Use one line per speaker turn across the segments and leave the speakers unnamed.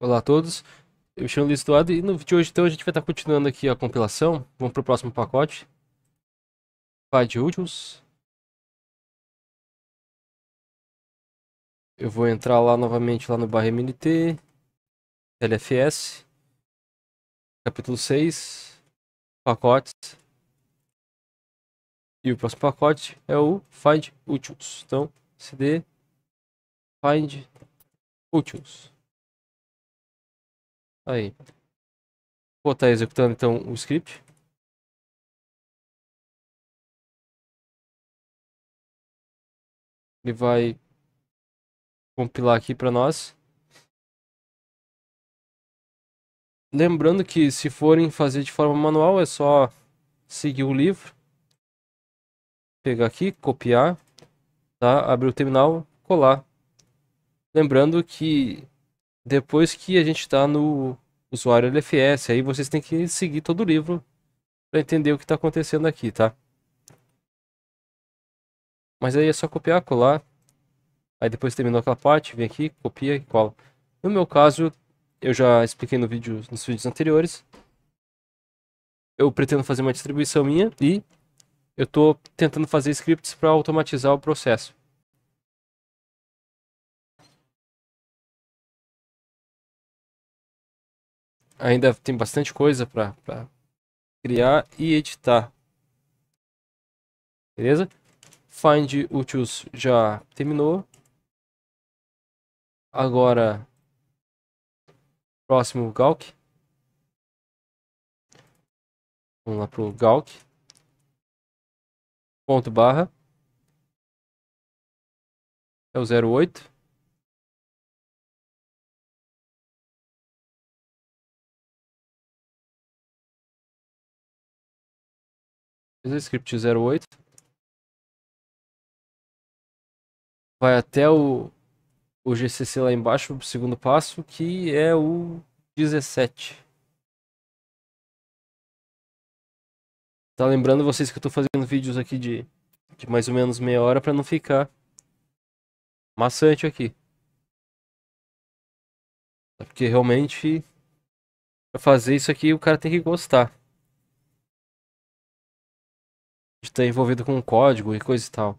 Olá a todos,
eu chamo Luiz Eduardo e no vídeo de hoje então a gente vai estar continuando aqui a compilação. Vamos para o próximo pacote. Pai de últimos. Eu vou entrar lá novamente lá no barra MNT, LFS, capítulo 6, pacotes. E o próximo pacote é o find Utils. Então,
cd find Utils. Aí. Vou estar tá executando então o script. Ele
vai compilar aqui para nós. Lembrando que se forem fazer de forma manual é só seguir o livro. Pegar aqui, copiar, tá? Abrir o terminal, colar. Lembrando que depois que a gente está no usuário LFS. Aí vocês têm que seguir todo o livro para entender o que está acontecendo aqui, tá? Mas aí é só copiar, colar. Aí depois terminou aquela parte, vem aqui, copia e cola. No meu caso, eu já expliquei no vídeo, nos vídeos anteriores. Eu pretendo fazer uma distribuição minha e eu estou tentando fazer scripts para automatizar o processo. ainda tem bastante coisa para criar e editar. Beleza? Find Utils já
terminou. Agora, próximo Galk. Vamos lá pro Galk. Ponto barra. É o 08.
Fiz script 08. Vai até o, o GCC lá embaixo, o segundo passo, que é o 17. Tá lembrando vocês que eu tô fazendo vídeos aqui de, de mais ou menos meia hora para não ficar maçante aqui. É porque realmente,
pra fazer isso aqui, o cara tem que gostar. estar tá envolvido com código e coisa e tal.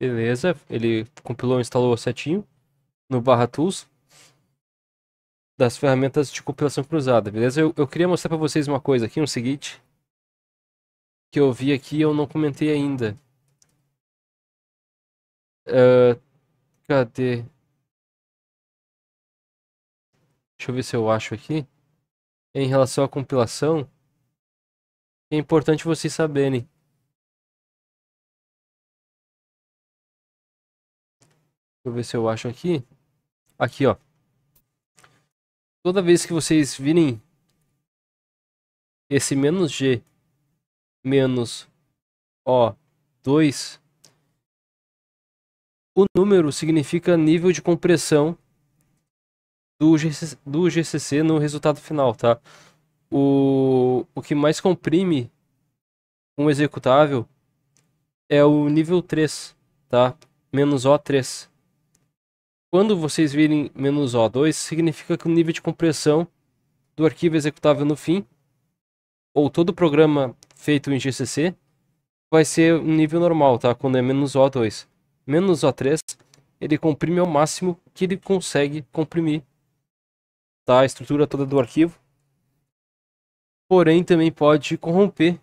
Beleza,
ele compilou e instalou certinho no barra tools das ferramentas de compilação cruzada, beleza? Eu, eu queria mostrar para vocês uma coisa aqui, um seguinte, que eu vi aqui e eu não comentei ainda.
Uh, Cadê? Deixa eu ver se eu acho aqui. Em relação à compilação, é importante vocês saberem.
Deixa eu ver se eu acho aqui. Aqui, ó. Toda vez que vocês virem esse menos G menos O2, o número significa nível de compressão do, GC, do GCC no resultado final, tá? O, o que mais comprime um executável é o nível 3, tá? Menos O3. Quando vocês virem menos O2, significa que o nível de compressão do arquivo executável no fim, ou todo o programa feito em GCC, vai ser um nível normal, tá? Quando é menos O2 menos O3, ele comprime ao máximo que ele consegue comprimir tá? a estrutura toda do arquivo. Porém, também pode corromper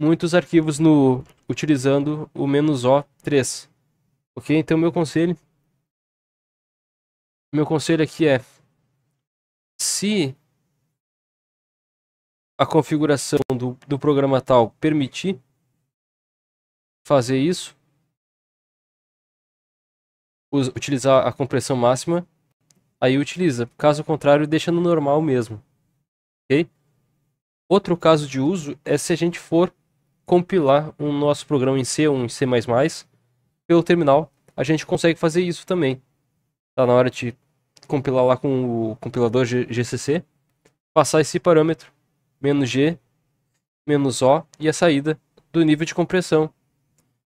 muitos arquivos no utilizando o menos "-o3". Ok? Então, meu conselho... Meu conselho aqui é... Se a configuração do, do programa tal permitir, fazer isso, utilizar a compressão máxima, aí utiliza. Caso contrário, deixa no normal mesmo. Ok? Outro caso de uso é se a gente for compilar um nosso programa em C ou em C++ pelo terminal, a gente consegue fazer isso também. Tá na hora de compilar lá com o compilador GCC, passar esse parâmetro, "-g", "-o", e a saída do nível de compressão,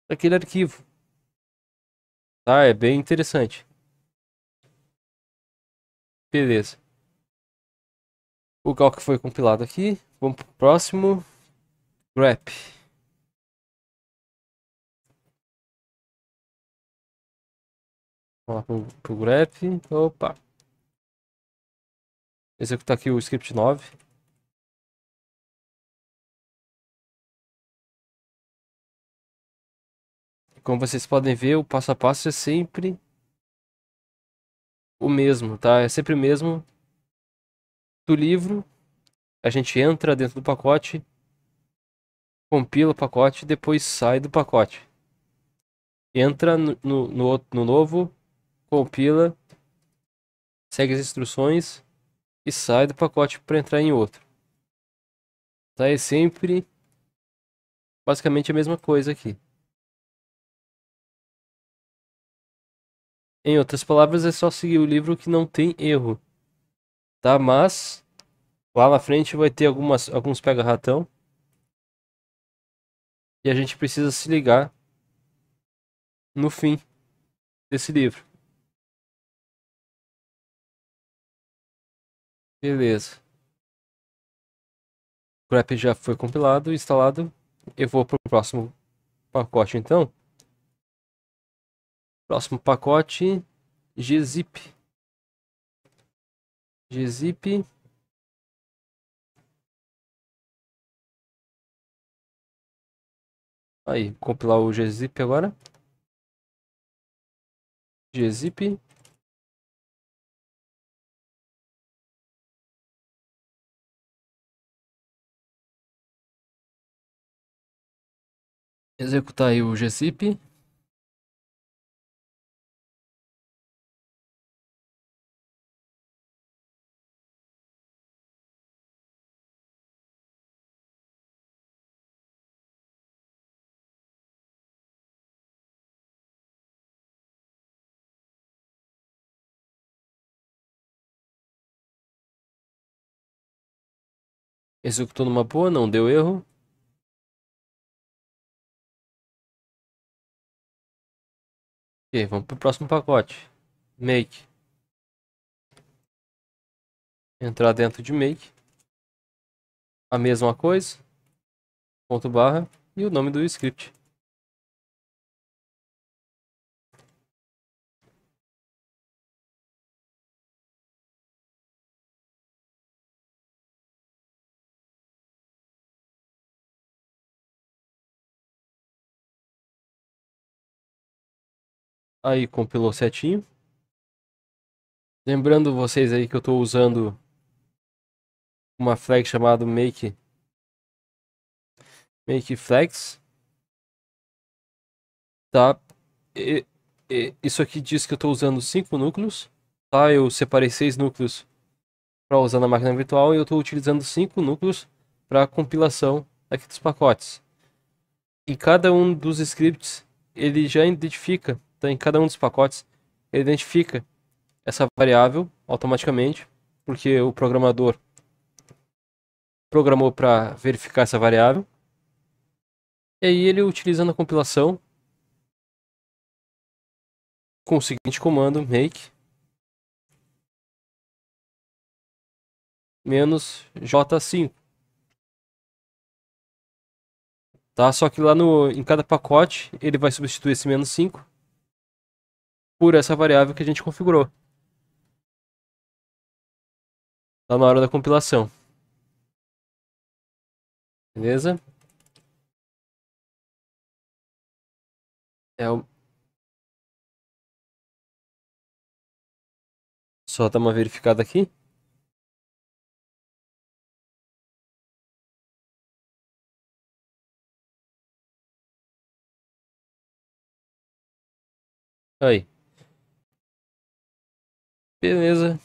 daquele arquivo. Tá? É bem interessante.
Beleza. O gal que foi compilado aqui. Vamos pro próximo. Grep. Vamos lá pro, pro grep. Opa. Executar aqui o script 9.
Como vocês podem ver, o passo a passo é sempre o mesmo, tá? É sempre o mesmo do livro. A gente entra dentro do pacote, compila o pacote, depois sai do pacote. Entra no, no, no novo, compila, segue as instruções e sai do pacote para entrar em outro. Tá? É sempre basicamente a mesma coisa aqui. Em outras palavras, é só seguir o livro que não tem erro. Tá? Mas lá na frente vai ter algumas, alguns pega-ratão. E a gente precisa se ligar
no fim desse livro. Beleza. O
crap já foi compilado e instalado. Eu vou para o próximo pacote então. Próximo pacote, gzip.
gzip. Aí, compilar o gzip agora. gzip. Executar aí o gzip. Executou numa boa, não deu erro. Ok, vamos pro próximo pacote. Make. Entrar dentro de make. A mesma coisa. Ponto barra. E o nome do script.
Aí compilou certinho. Lembrando vocês aí que eu estou usando uma flag chamada make make flex. Tá? E, e, isso aqui diz que eu estou usando cinco núcleos, tá? Eu separei seis núcleos para usar na máquina virtual e eu estou utilizando cinco núcleos para a compilação aqui dos pacotes. E cada um dos scripts ele já identifica então, em cada um dos pacotes, ele identifica essa variável automaticamente, porque o programador programou para verificar essa variável. E aí ele utilizando a compilação com o seguinte comando make
menos j5
tá só que lá no em cada pacote ele vai substituir esse menos 5 por essa variável que a gente configurou. Lá
tá na hora da compilação. Beleza? É o... Só dar uma verificada aqui. Aí. Beleza.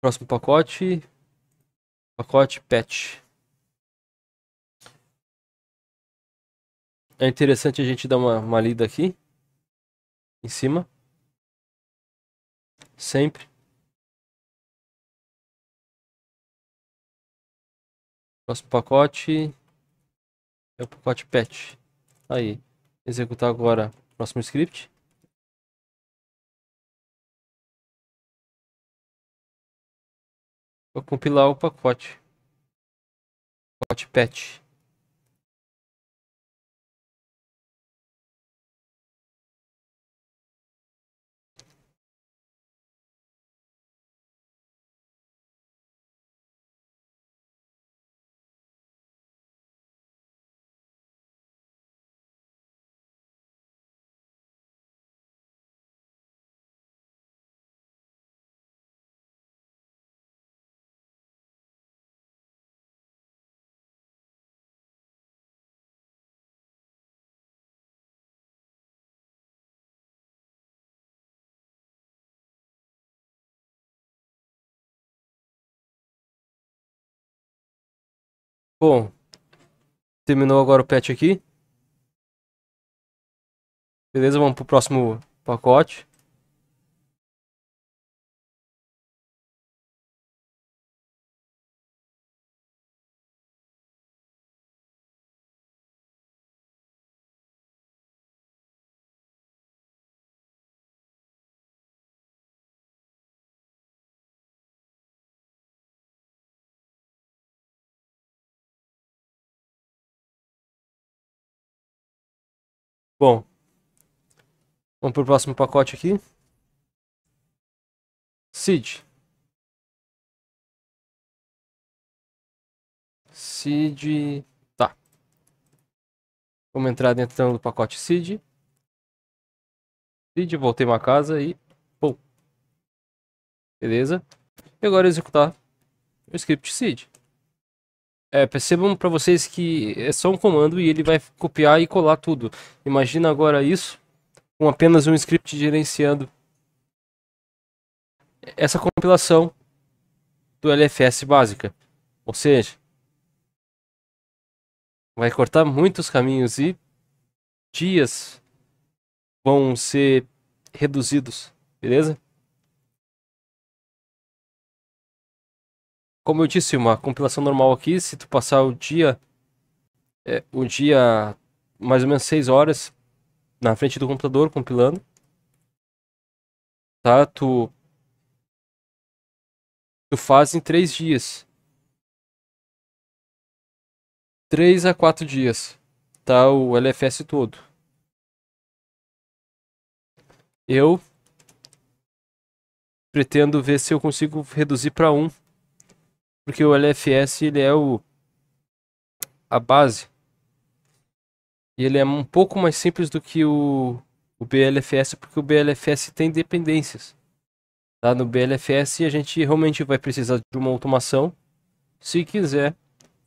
Próximo pacote. Pacote patch. É interessante a gente dar uma, uma lida aqui. Em cima. Sempre. Próximo pacote é o pacote patch. Aí, executar agora o próximo script. Vou compilar o pacote. Pacote patch. Bom, terminou agora o patch aqui. Beleza, vamos pro próximo pacote. Bom, vamos para o próximo pacote aqui. Seed.
Seed. Tá. Vamos entrar dentro então, do pacote Seed. Seed, voltei uma casa e. Pum. Beleza. E agora executar o script Seed. É, percebam para vocês que é só um comando e ele vai copiar e colar tudo. Imagina agora isso com apenas um script gerenciando essa compilação do LFS básica. Ou seja, vai cortar muitos caminhos e dias vão ser reduzidos, beleza? como eu disse, uma compilação normal aqui, se tu passar o dia, é, o dia mais ou menos 6 horas na frente do computador compilando, tá? Tu, tu faz em 3 dias.
3 a 4 dias, tá? O
LFS todo. Eu pretendo ver se eu consigo reduzir para 1 porque o LFS ele é o a base. E ele é um pouco mais simples do que o, o BLFS, porque o BLFS tem dependências. Tá? No BLFS a gente realmente vai precisar de uma automação se quiser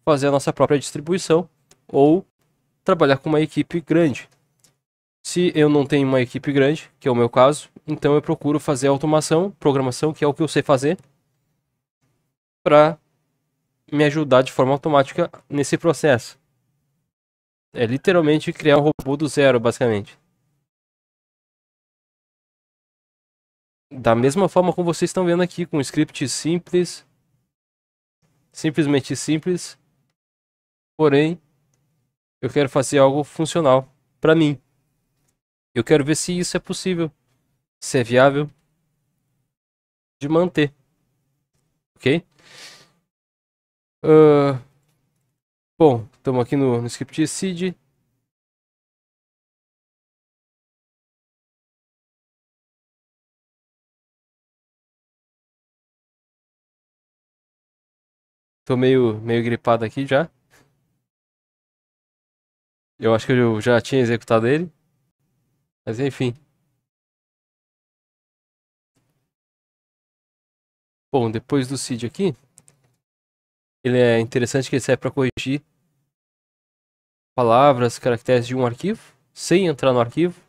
fazer a nossa própria distribuição ou trabalhar com uma equipe grande. Se eu não tenho uma equipe grande, que é o meu caso, então eu procuro fazer automação, programação, que é o que eu sei fazer, para me ajudar de forma automática nesse processo. É literalmente criar um robô do zero, basicamente. Da mesma forma como vocês estão vendo aqui, com um script simples, simplesmente simples, porém eu quero fazer algo funcional para mim. Eu quero ver se isso é possível, se é viável de manter, ok? Uh, bom, estamos aqui no, no script seed. Tô meio, meio gripado aqui já. Eu acho que eu já tinha executado ele. Mas enfim.
Bom, depois do seed aqui,
ele é interessante que ele serve para corrigir palavras, caracteres de um arquivo, sem entrar no arquivo.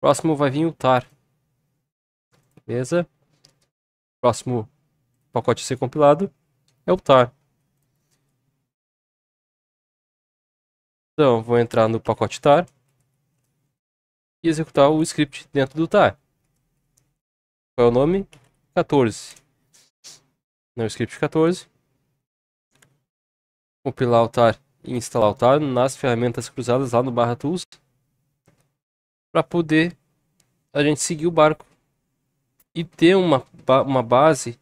Próximo vai vir o tar. Beleza? Próximo pacote a ser compilado é o tar. Então, vou entrar no pacote tar e executar o script dentro do tar. Qual é o nome? 14 no script 14. Compilar altar e instalar altar nas ferramentas cruzadas lá no barra tools. Para poder a gente seguir o barco e ter uma, uma base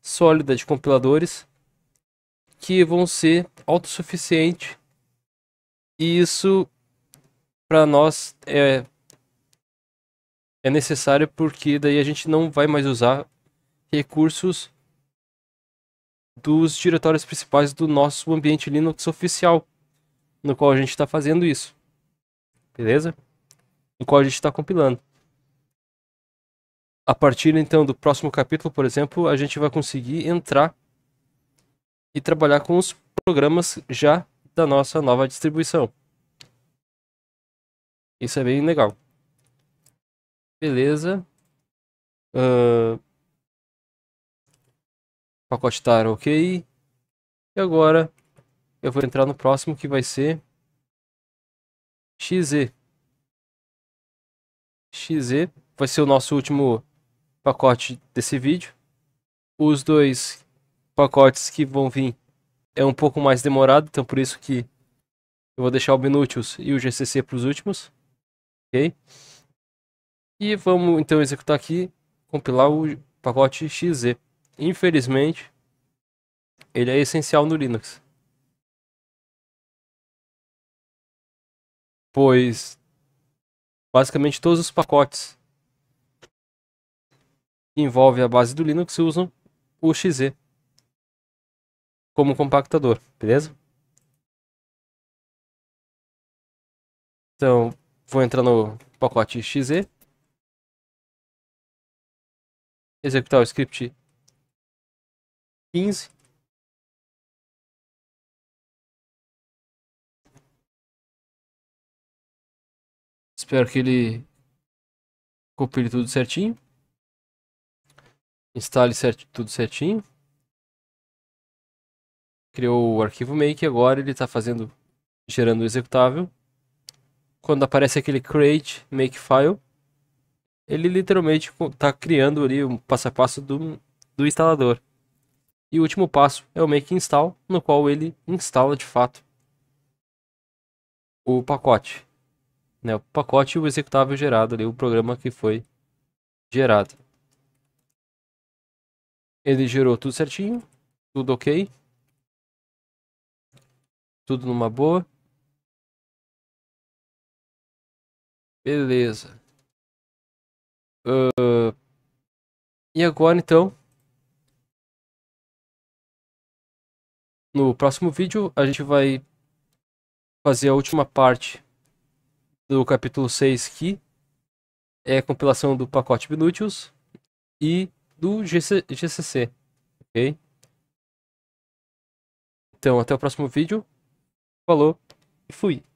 sólida de compiladores que vão ser autossuficientes. E isso para nós é, é necessário porque daí a gente não vai mais usar recursos dos diretórios principais do nosso ambiente Linux oficial, no qual a gente está fazendo isso. Beleza? No qual a gente está compilando. A partir então do próximo capítulo, por exemplo, a gente vai conseguir entrar e trabalhar com os programas já da nossa nova distribuição. Isso é bem legal. Beleza. Uh, Pacote tar, ok. E agora eu vou entrar no próximo que vai ser XZ. XZ vai ser o nosso último pacote desse vídeo. Os dois pacotes que vão vir é um pouco mais demorado, então por isso que eu vou deixar o Binutius e o GCC para os últimos. Ok? E vamos então executar aqui, compilar o pacote XZ infelizmente, ele é essencial no Linux. Pois basicamente todos os pacotes que envolvem a base do Linux usam o XZ como compactador, beleza?
Então, vou entrar no pacote XZ, executar o script 15. Espero que ele
copie tudo certinho. Instale tudo certinho. Criou o arquivo make, agora ele está fazendo, gerando o executável. Quando aparece aquele create makefile, ele literalmente está criando ali um passo a passo do, do instalador. E o último passo é o make install, no qual ele instala de fato o pacote. Né, o pacote e o executável gerado ali, o programa que foi gerado. Ele gerou tudo certinho, tudo ok. Tudo numa boa.
Beleza. Uh, e agora então
No próximo vídeo, a gente vai fazer a última parte do capítulo 6, que é a compilação do pacote Binutius e do GCC, ok? Então, até o próximo vídeo. Falou
e fui!